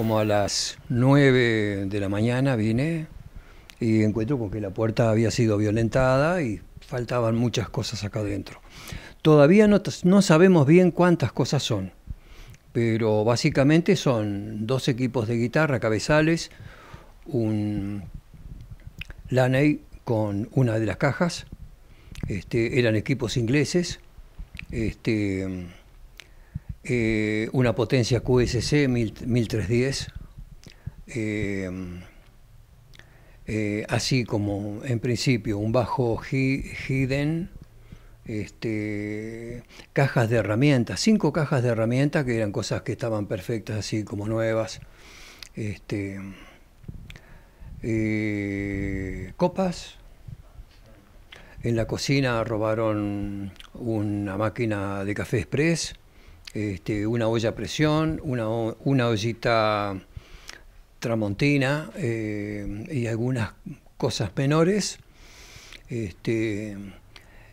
como a las 9 de la mañana vine y encuentro con que la puerta había sido violentada y faltaban muchas cosas acá adentro. Todavía no, sabemos bien cuántas cosas son, pero básicamente son dos equipos de guitarra, cabezales, un Laney con una de las cajas, este, eran equipos ingleses, este, eh, una potencia QSC 1310, eh, eh, así como en principio un bajo Hidden, este, cajas de herramientas, cinco cajas de herramientas que eran cosas que estaban perfectas, así como nuevas, este, copas, en la cocina robaron una máquina de café express, este, una olla a presión, una, una ollita tramontina eh, y algunas cosas menores. Este,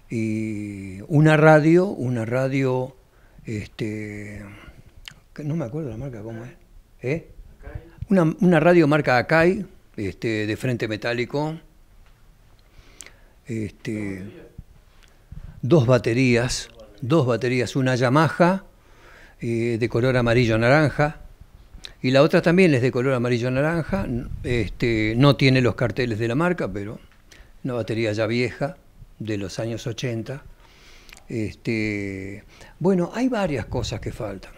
y una radio, una radio, este, no me acuerdo la marca, ¿cómo es? ¿eh? Una, radio marca Akai, de frente metálico. dos baterías, dos baterías, una Yamaha eh, de color amarillo naranja y la otra también es de color amarillo naranja, este, no tiene los carteles de la marca, pero una batería ya vieja de los años 80. Este, bueno, hay varias cosas que faltan.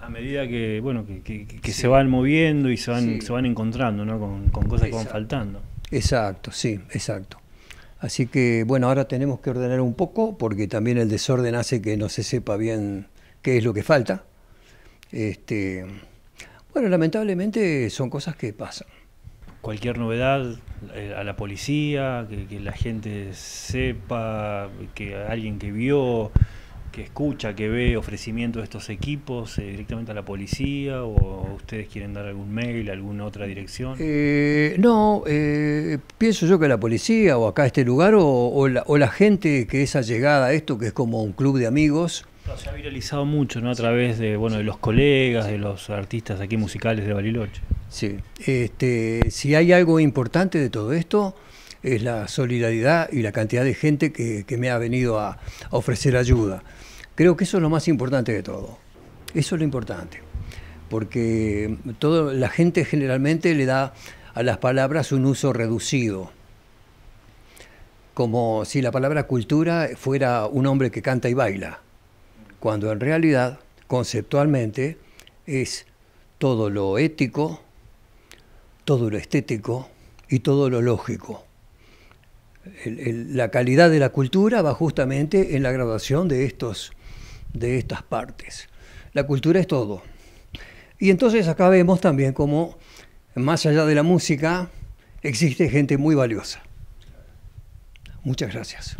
a medida que, bueno, que, se van moviendo y se van, se van encontrando ¿no? con, cosas que van faltando. Exacto, sí, exacto. Así que bueno, ahora tenemos que ordenar un poco porque también el desorden hace que no se sepa bien qué es lo que falta. Este, bueno, lamentablemente son cosas que pasan. Cualquier novedad eh, a la policía, que, la gente sepa, que alguien que vio, que escucha, que ve ofrecimiento de estos equipos eh, directamente a la policía o ustedes quieren dar algún mail, alguna otra dirección? Eh, no, pienso yo que la policía o acá este lugar o, la, o, la, gente que es allegada a esto, que es como un club de amigos, se ha viralizado mucho, ¿no? A través de, bueno, de los colegas, de los artistas aquí musicales de Bariloche. Sí. Este, si hay algo importante de todo esto, es la solidaridad y la cantidad de gente que, me ha venido a, a, ofrecer ayuda. Creo que eso es lo más importante de todo. Eso es lo importante. Porque todo, la gente generalmente le da a las palabras un uso reducido como si la palabra cultura fuera un hombre que canta y baila cuando en realidad, conceptualmente, es todo lo ético, todo lo estético y todo lo lógico. la calidad de la cultura va justamente en la graduación de, estos, de estas partes. La cultura es todo. Y entonces acá vemos también cómo, más allá de la música, existe gente muy valiosa. Muchas gracias.